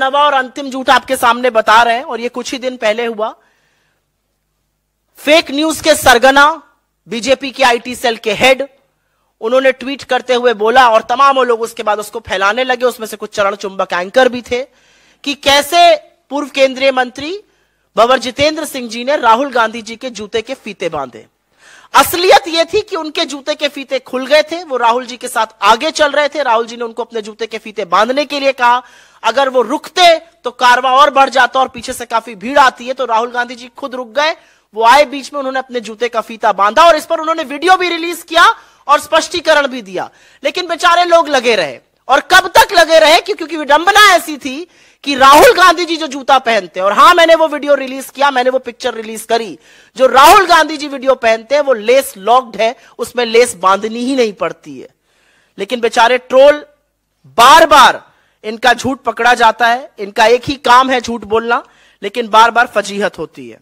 नवा और अंतिम झूठ आपके सामने बता रहे हैं और ये कुछ ही दिन पहले हुआ फेक न्यूज के सरगना बीजेपी के आईटी सेल के हेड उन्होंने ट्वीट करते हुए बोला और तमाम लोग उसके बाद उसको फैलाने लगे उसमें से कुछ चरण चुंबक एंकर भी थे कि कैसे पूर्व केंद्रीय मंत्री बबर जितेंद्र सिंह जी ने राहुल गांधी जी के जूते के फीते बांधे असलियत यह थी कि उनके जूते के फीते खुल गए थे वो राहुल जी के साथ आगे चल रहे थे राहुल जी ने उनको अपने जूते के फीते बांधने के लिए कहा अगर वो रुकते तो कारवा और बढ़ जाता और पीछे से काफी भीड़ आती है तो राहुल गांधी जी खुद रुक गए वो आए बीच में उन्होंने अपने जूते का फीता बांधा और इस पर उन्होंने वीडियो भी रिलीज किया और स्पष्टीकरण भी दिया लेकिन बेचारे लोग लगे रहे और कब तक लगे रहे क्योंकि विडंबना ऐसी थी कि राहुल गांधी जी जो जूता पहनते हैं और हां मैंने वो वीडियो रिलीज किया मैंने वो पिक्चर रिलीज करी जो राहुल गांधी जी वीडियो पहनते हैं वो लेस लॉक्ड है उसमें लेस बांधनी ही नहीं पड़ती है लेकिन बेचारे ट्रोल बार बार इनका झूठ पकड़ा जाता है इनका एक ही काम है झूठ बोलना लेकिन बार बार फजीहत होती है